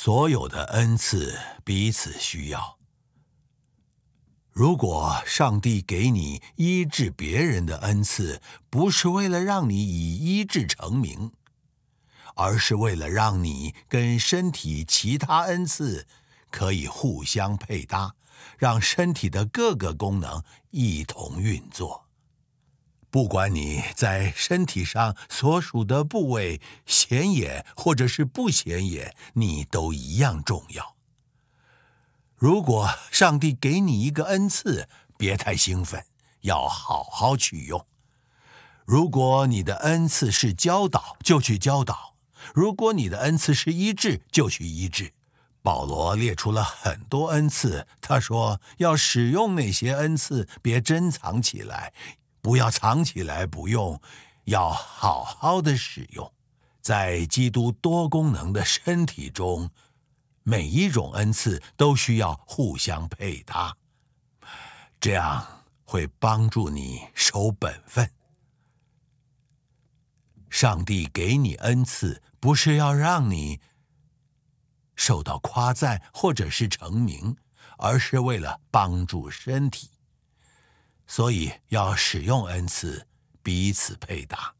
所有的恩赐彼此需要。如果上帝给你医治别人的恩赐，不是为了让你以医治成名，而是为了让你跟身体其他恩赐可以互相配搭，让身体的各个功能一同运作。不管你在身体上所属的部位显眼或者是不显眼，你都一样重要。如果上帝给你一个恩赐，别太兴奋，要好好去用。如果你的恩赐是教导，就去教导；如果你的恩赐是医治，就去医治。保罗列出了很多恩赐，他说要使用那些恩赐，别珍藏起来。不要藏起来不用，要好好的使用。在基督多功能的身体中，每一种恩赐都需要互相配搭，这样会帮助你守本分。上帝给你恩赐，不是要让你受到夸赞或者是成名，而是为了帮助身体。所以要使用恩赐，彼此配搭。